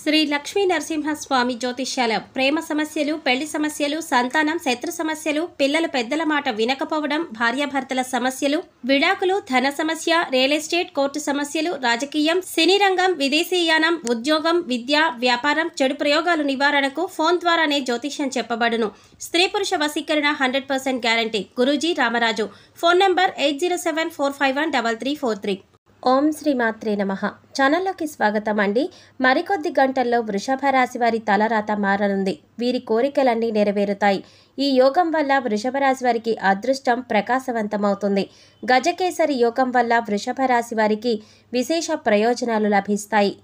శ్రీ లక్ష్మీ నరసింహస్వామి జ్యోతిష్యాల ప్రేమ సమస్యలు పెళ్లి సమస్యలు సంతానం శత్రు సమస్యలు పిల్లలు పెద్దల మాట వినకపోవడం భార్యాభర్తల సమస్యలు విడాకులు ధన సమస్య రియల్ ఎస్టేట్ కోర్టు సమస్యలు రాజకీయం సినీ రంగం విదేశీయానం ఉద్యోగం విద్య వ్యాపారం చెడు ప్రయోగాలు నివారణకు ఫోన్ ద్వారానే జ్యోతిష్యం చెప్పబడును స్త్రీ పురుష వశీకరణ hundred percent guarantee Guruji Ramaraju phone number eight zero seven four five one double three four three ఓం శ్రీ మాత్రే నమ ఛానల్లోకి స్వాగతం అండి మరికొద్ది గంటల్లో వృషభ రాశి వారి తలరాత మారనుంది వీరి కోరికలన్నీ నెరవేరుతాయి ఈ యోగం వల్ల వృషభ రాశి వారికి అదృష్టం ప్రకాశవంతమవుతుంది గజకేసరి యోగం వల్ల వృషభ రాశి వారికి విశేష ప్రయోజనాలు లభిస్తాయి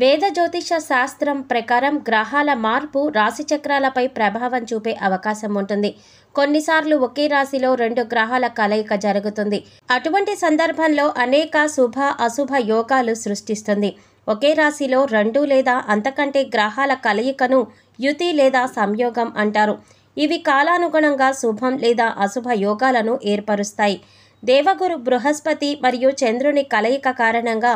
వేద జ్యోతిష శాస్త్రం ప్రకారం గ్రహాల మార్పు రాశిచక్రాలపై ప్రభావం చూపే అవకాశం ఉంటుంది కొన్నిసార్లు ఒకే రాశిలో రెండు గ్రహాల కలయిక జరుగుతుంది అటువంటి సందర్భంలో అనేక శుభ అశుభ యోగాలు సృష్టిస్తుంది ఒకే రాశిలో రెండు లేదా అంతకంటే గ్రహాల కలయికను యుతి లేదా సంయోగం అంటారు ఇవి కాలానుగుణంగా శుభం లేదా అశుభ యోగాలను ఏర్పరుస్తాయి దేవగురు బృహస్పతి మరియు చంద్రుని కలయిక కారణంగా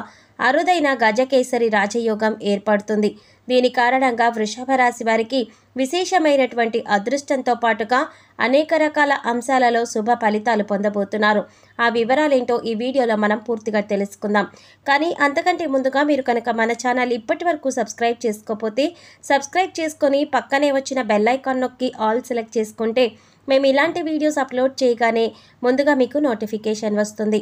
అరుదైన గజకేసరి రాజయోగం ఏర్పడుతుంది దీని కారణంగా వృషభ రాశి వారికి విశేషమైనటువంటి అదృష్టంతో పాటుగా అనేక రకాల అంశాలలో శుభ ఫలితాలు పొందబోతున్నారు ఆ వివరాలేంటో ఈ వీడియోలో మనం పూర్తిగా తెలుసుకుందాం కానీ అంతకంటే ముందుగా మీరు కనుక మన ఛానల్ ఇప్పటి వరకు సబ్స్క్రైబ్ చేసుకోకపోతే సబ్స్క్రైబ్ చేసుకొని పక్కనే వచ్చిన బెల్లైకాన్ నొక్కి ఆల్ సెలెక్ట్ చేసుకుంటే మేము ఇలాంటి వీడియోస్ అప్లోడ్ చేయగానే ముందుగా మీకు నోటిఫికేషన్ వస్తుంది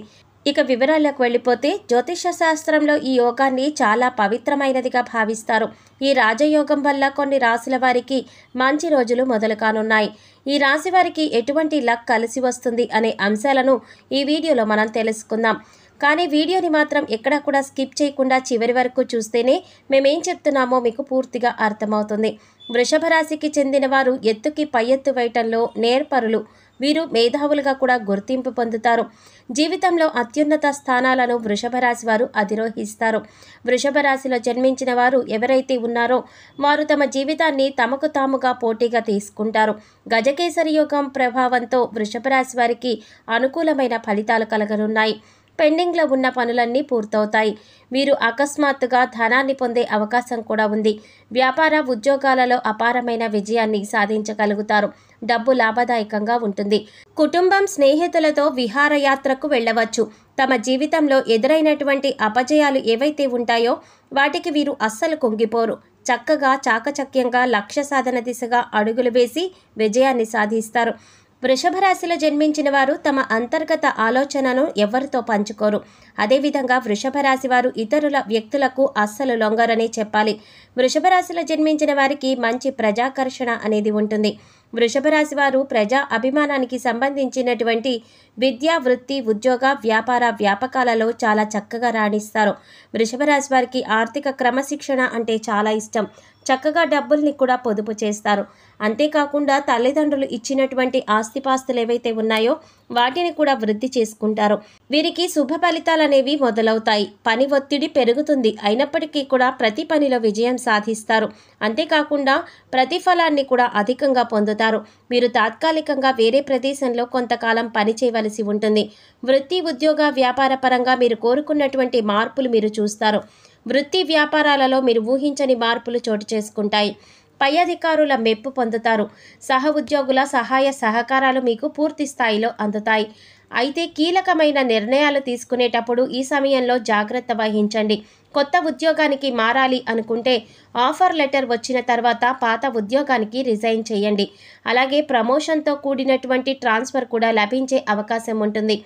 ఇక వివరాలకు వెళ్ళిపోతే జ్యోతిష శాస్త్రంలో ఈ యోగాన్ని చాలా పవిత్రమైనదిగా భావిస్తారు ఈ రాజయోగం వల్ల కొన్ని రాశుల వారికి మంచి రోజులు మొదలు కానున్నాయి ఈ రాశి వారికి ఎటువంటి లక్ కలిసి వస్తుంది అనే అంశాలను ఈ వీడియోలో మనం తెలుసుకుందాం కానీ వీడియోని మాత్రం ఎక్కడా కూడా స్కిప్ చేయకుండా చివరి వరకు చూస్తేనే మేమేం చెప్తున్నామో మీకు పూర్తిగా అర్థమవుతుంది వృషభ రాశికి చెందిన వారు ఎత్తుకి పై ఎత్తు వేయటంలో నేర్పరులు వీరు మేధావులుగా కూడా గుర్తింపు పొందుతారు జీవితంలో అత్యున్నత స్థానాలను వృషభ రాశి వారు అధిరోహిస్తారు వృషభ రాశిలో జన్మించిన వారు ఎవరైతే ఉన్నారో వారు తమ జీవితాన్ని తమకు తాముగా పోటీగా తీసుకుంటారు గజకేసరి యోగం ప్రభావంతో వృషభ రాశి వారికి అనుకూలమైన ఫలితాలు కలగనున్నాయి పెండింగ్లో ఉన్న పనులన్నీ పూర్తవుతాయి మీరు అకస్మాత్తుగా ధనాన్ని పొందే అవకాశం కూడా ఉంది వ్యాపార ఉద్యోగాలలో అపారమైన విజయాన్ని సాధించగలుగుతారు డబ్బు లాభదాయకంగా ఉంటుంది కుటుంబం స్నేహితులతో విహారయాత్రకు వెళ్ళవచ్చు తమ జీవితంలో ఎదురైనటువంటి అపజయాలు ఏవైతే ఉంటాయో వాటికి వీరు అస్సలు కుంగిపోరు చక్కగా చాకచక్యంగా లక్ష్య సాధన దిశగా అడుగులు వేసి విజయాన్ని సాధిస్తారు వృషభ రాశిలో జన్మించిన వారు తమ అంతర్గత ఆలోచనను ఎవరితో పంచుకోరు అదేవిధంగా వృషభ రాశి వారు ఇతరుల వ్యక్తులకు అస్సలు లొంగరని చెప్పాలి వృషభ రాశిలో జన్మించిన వారికి మంచి ప్రజాకర్షణ అనేది ఉంటుంది వృషభ రాశి వారు ప్రజా అభిమానానికి సంబంధించినటువంటి విద్యా వృత్తి ఉద్యోగ వ్యాపార వ్యాపకాలలో చాలా చక్కగా రాణిస్తారు వృషభ రాశి వారికి ఆర్థిక క్రమశిక్షణ అంటే చాలా ఇష్టం చక్కగా డబ్బుల్ని కూడా పొదుపు చేస్తారు అంతేకాకుండా తల్లిదండ్రులు ఇచ్చినటువంటి ఆస్తిపాస్తులు ఏవైతే ఉన్నాయో వాటిని కూడా వృద్ధి చేసుకుంటారు వీరికి శుభ ఫలితాలు అనేవి మొదలవుతాయి పని ఒత్తిడి పెరుగుతుంది అయినప్పటికీ కూడా ప్రతి పనిలో విజయం సాధిస్తారు అంతేకాకుండా ప్రతిఫలాన్ని కూడా అధికంగా పొందుతారు మీరు తాత్కాలికంగా వేరే ప్రదేశంలో కొంతకాలం పని చేయవలసి ఉంటుంది వృత్తి ఉద్యోగ వ్యాపార పరంగా మీరు కోరుకున్నటువంటి మార్పులు మీరు చూస్తారు వృత్తి వ్యాపారాలలో మీరు ఊహించని మార్పులు చోటు చేసుకుంటాయి పై అధికారుల మెప్పు పొందుతారు సహ ఉద్యోగుల సహాయ సహకారాలు మీకు పూర్తి స్థాయిలో అందుతాయి అయితే కీలకమైన నిర్ణయాలు తీసుకునేటప్పుడు ఈ సమయంలో జాగ్రత్త వహించండి కొత్త ఉద్యోగానికి మారాలి అనుకుంటే ఆఫర్ లెటర్ వచ్చిన తర్వాత పాత ఉద్యోగానికి రిజైన్ చేయండి అలాగే ప్రమోషన్తో కూడినటువంటి ట్రాన్స్ఫర్ కూడా లభించే అవకాశం ఉంటుంది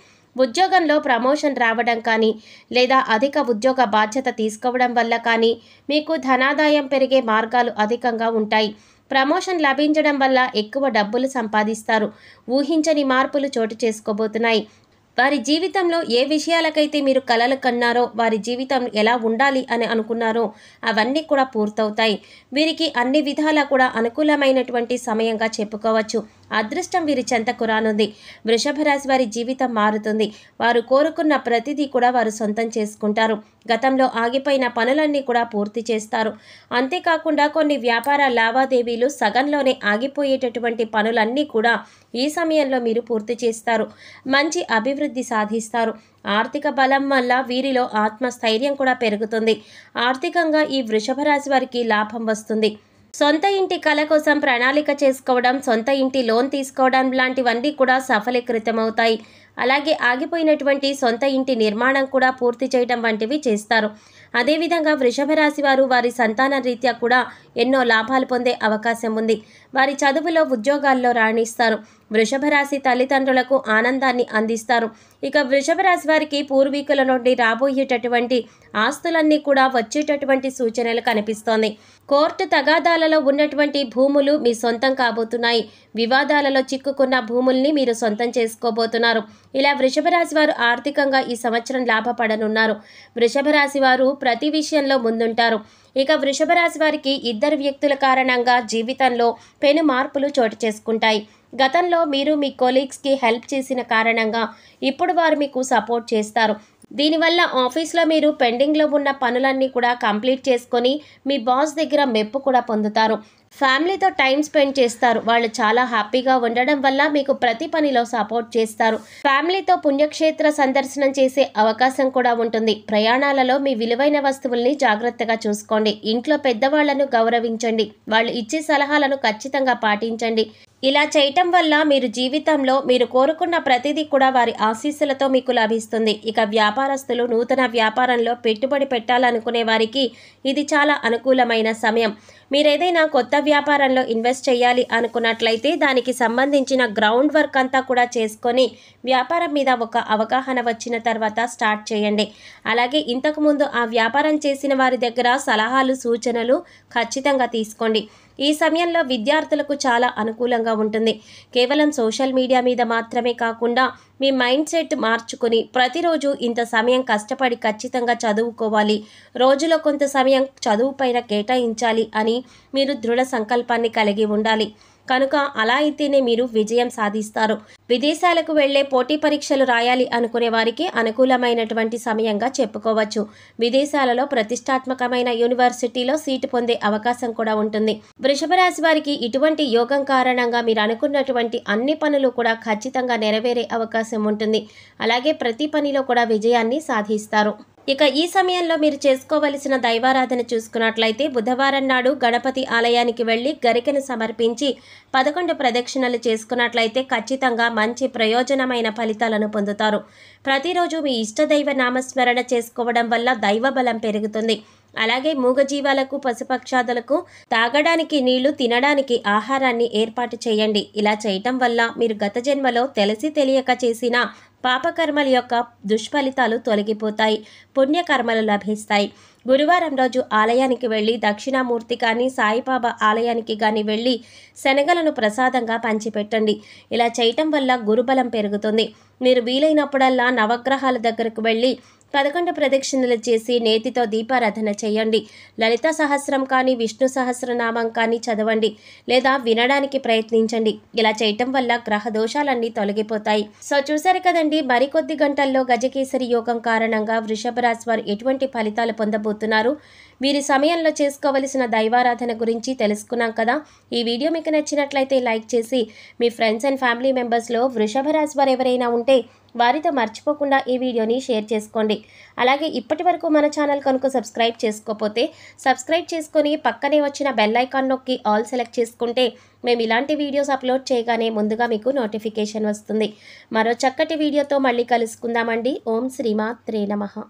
ఉద్యోగంలో ప్రమోషన్ రావడం కానీ లేదా అధిక ఉద్యోగ బాధ్యత తీసుకోవడం వల్ల కానీ మీకు ధనాదాయం పెరిగే మార్గాలు అధికంగా ఉంటాయి ప్రమోషన్ లభించడం వల్ల ఎక్కువ డబ్బులు సంపాదిస్తారు ఊహించని మార్పులు చోటు చేసుకోబోతున్నాయి వారి జీవితంలో ఏ విషయాలకైతే మీరు కలలు కన్నారో వారి జీవితం ఎలా ఉండాలి అని అనుకున్నారో అవన్నీ కూడా పూర్తవుతాయి వీరికి అన్ని విధాలా కూడా అనుకూలమైనటువంటి సమయంగా చెప్పుకోవచ్చు అదృష్టం వీరి చెంతకు రానుంది వృషభ రాశి వారి జీవితం మారుతుంది వారు కోరుకున్న ప్రతిదీ కూడా వారు సొంతం చేసుకుంటారు గతంలో ఆగిపోయిన పనులన్నీ కూడా పూర్తి చేస్తారు అంతేకాకుండా కొన్ని వ్యాపార లావాదేవీలు సగంలోనే ఆగిపోయేటటువంటి పనులన్నీ కూడా ఈ సమయంలో మీరు పూర్తి చేస్తారు మంచి అభివృద్ధి సాధిస్తారు ఆర్థిక బలం వల్ల వీరిలో ఆత్మస్థైర్యం కూడా పెరుగుతుంది ఆర్థికంగా ఈ వృషభ రాశి వారికి లాభం వస్తుంది సొంత ఇంటి కళ కోసం ప్రణాళిక చేసుకోవడం సొంత ఇంటి లోన్ తీసుకోవడం లాంటివన్నీ కూడా సఫలీకృతమవుతాయి అలాగే ఆగిపోయినటువంటి సొంత ఇంటి నిర్మాణం కూడా పూర్తి చేయడం వంటివి చేస్తారు అదేవిధంగా వృషభ రాశి వారు వారి సంతాన రీత్యా కూడా ఎన్నో లాభాలు పొందే అవకాశం ఉంది వారి చదువులో ఉద్యోగాల్లో రాణిస్తారు వృషభ రాశి తల్లిదండ్రులకు ఆనందాన్ని అందిస్తారు ఇక వృషభ రాశి వారికి పూర్వీకుల నుండి రాబోయేటటువంటి ఆస్తులన్నీ కూడా వచ్చేటటువంటి సూచనలు కనిపిస్తోంది కోర్టు తగాదాలలో ఉన్నటువంటి భూములు మీ సొంతం కాబోతున్నాయి వివాదాలలో చిక్కుకున్న భూముల్ని మీరు సొంతం చేసుకోబోతున్నారు ఇలా వృషభ రాశి వారు ఆర్థికంగా ఈ సంవత్సరం లాభపడనున్నారు వృషభ రాశి వారు ప్రతి విషయంలో ముందుంటారు ఇక వృషభ రాశి వారికి ఇద్దరు వ్యక్తుల కారణంగా జీవితంలో పెను మార్పులు చోటు చేసుకుంటాయి గతంలో మీరు మీ కొలీగ్స్కి హెల్ప్ చేసిన కారణంగా ఇప్పుడు వారు మీకు సపోర్ట్ చేస్తారు దీనివల్ల ఆఫీస్లో మీరు పెండింగ్లో ఉన్న పనులన్నీ కూడా కంప్లీట్ చేసుకొని మీ బాస్ దగ్గర మెప్పు కూడా పొందుతారు ఫ్యామిలీతో టైం స్పెండ్ చేస్తారు వాళ్ళు చాలా హ్యాపీగా ఉండడం వల్ల మీకు ప్రతి పనిలో సపోర్ట్ చేస్తారు ఫ్యామిలీతో పుణ్యక్షేత్ర సందర్శనం చేసే అవకాశం కూడా ఉంటుంది ప్రయాణాలలో మీ విలువైన వస్తువుల్ని జాగ్రత్తగా చూసుకోండి ఇంట్లో పెద్దవాళ్లను గౌరవించండి వాళ్ళు ఇచ్చే సలహాలను ఖచ్చితంగా పాటించండి ఇలా చేయటం వల్ల మీరు జీవితంలో మీరు కోరుకున్న ప్రతిదీ కూడా వారి ఆశీస్సులతో మీకు లభిస్తుంది ఇక వ్యాపారస్తులు నూతన వ్యాపారంలో పెట్టుబడి పెట్టాలనుకునే వారికి ఇది చాలా అనుకూలమైన సమయం మీరేదైనా కొత్త వ్యాపారంలో ఇన్వెస్ట్ చేయాలి అనుకున్నట్లయితే దానికి సంబంధించిన గ్రౌండ్ వర్క్ అంతా కూడా చేసుకొని వ్యాపారం మీద ఒక అవగాహన వచ్చిన తర్వాత స్టార్ట్ చేయండి అలాగే ఇంతకుముందు ఆ వ్యాపారం చేసిన వారి దగ్గర సలహాలు సూచనలు ఖచ్చితంగా తీసుకోండి ఈ సమయంలో విద్యార్థులకు చాలా అనుకూలంగా ఉంటుంది కేవలం సోషల్ మీడియా మీద మాత్రమే కాకుండా మీ మైండ్ సెట్ మార్చుకుని ప్రతిరోజు ఇంత సమయం కష్టపడి ఖచ్చితంగా చదువుకోవాలి రోజులో కొంత సమయం చదువుపైన కేటాయించాలి అని మీరు దృఢ సంకల్పాన్ని కలిగి ఉండాలి కనుక అలా అయితేనే మీరు విజయం సాధిస్తారు విదేశాలకు వెళ్లే పోటీ పరీక్షలు రాయాలి అనుకునే వారికి అనుకూలమైనటువంటి సమయంగా చెప్పుకోవచ్చు విదేశాలలో ప్రతిష్టాత్మకమైన యూనివర్సిటీలో సీటు పొందే అవకాశం కూడా ఉంటుంది వృషభ రాశి వారికి ఇటువంటి యోగం కారణంగా మీరు అనుకున్నటువంటి అన్ని పనులు కూడా ఖచ్చితంగా నెరవేరే అవకాశం ఉంటుంది అలాగే ప్రతి పనిలో కూడా విజయాన్ని సాధిస్తారు ఇక ఈ సమయంలో మీరు చేసుకోవలసిన దైవారాధన చూసుకున్నట్లయితే బుధవారం నాడు గణపతి ఆలయానికి వెళ్ళి గరికను సమర్పించి పదకొండు ప్రదక్షిణలు చేసుకున్నట్లయితే ఖచ్చితంగా మంచి ప్రయోజనమైన ఫలితాలను పొందుతారు ప్రతిరోజు మీ ఇష్టదైవ నామస్మరణ చేసుకోవడం వల్ల దైవ బలం పెరుగుతుంది అలాగే మూగజీవాలకు పశుపక్షాదులకు తాగడానికి నీళ్లు తినడానికి ఆహారాన్ని ఏర్పాటు చేయండి ఇలా చేయటం వల్ల మీరు గత జన్మలో తెలిసి తెలియక చేసిన పాపకర్మల యొక్క దుష్ఫలితాలు తొలగిపోతాయి పుణ్యకర్మలు లభిస్తాయి గురువారం రోజు ఆలయానికి వెళ్ళి దక్షిణామూర్తి కానీ సాయిబాబా ఆలయానికి కానీ వెళ్ళి శనగలను ప్రసాదంగా పంచిపెట్టండి ఇలా చేయటం వల్ల గురుబలం పెరుగుతుంది మీరు వీలైనప్పుడల్లా నవగ్రహాల దగ్గరకు వెళ్ళి పదకొండు ప్రదక్షిణలు చేసి నేతితో దీపారాధన చేయండి లలిత సహస్రం కానీ విష్ణు సహస్రనామం కానీ చదవండి లేదా వినడానికి ప్రయత్నించండి ఇలా చేయటం వల్ల గ్రహ దోషాలన్నీ తొలగిపోతాయి సో చూసారు కదండి అండి మరికొద్ది గంటల్లో గజకేసరి యోగం కారణంగా వృషభ రాశి వారు ఎటువంటి ఫలితాలు పొందబోతున్నారు వీరి సమయంలో చేసుకోవలసిన దైవారాధన గురించి తెలుసుకున్నాం కదా ఈ వీడియో మీకు నచ్చినట్లయితే లైక్ చేసి మీ ఫ్రెండ్స్ అండ్ ఫ్యామిలీ మెంబర్స్లో వృషభ రాశి వారు ఎవరైనా ఉంటే వారితో మర్చిపోకుండా ఈ వీడియోని షేర్ చేసుకోండి అలాగే ఇప్పటి వరకు మన ఛానల్ కనుక సబ్స్క్రైబ్ చేసుకోకపోతే సబ్స్క్రైబ్ చేసుకొని పక్కనే వచ్చిన బెల్ ఐకాన్ నొక్కి ఆల్ సెలెక్ట్ చేసుకుంటే మేము ఇలాంటి వీడియోస్ అప్లోడ్ చేయగానే ముందుగా మీకు నోటిఫికేషన్ వస్తుంది మరో చక్కటి వీడియోతో మళ్ళీ కలుసుకుందామండి ఓం శ్రీమాత్రే నమ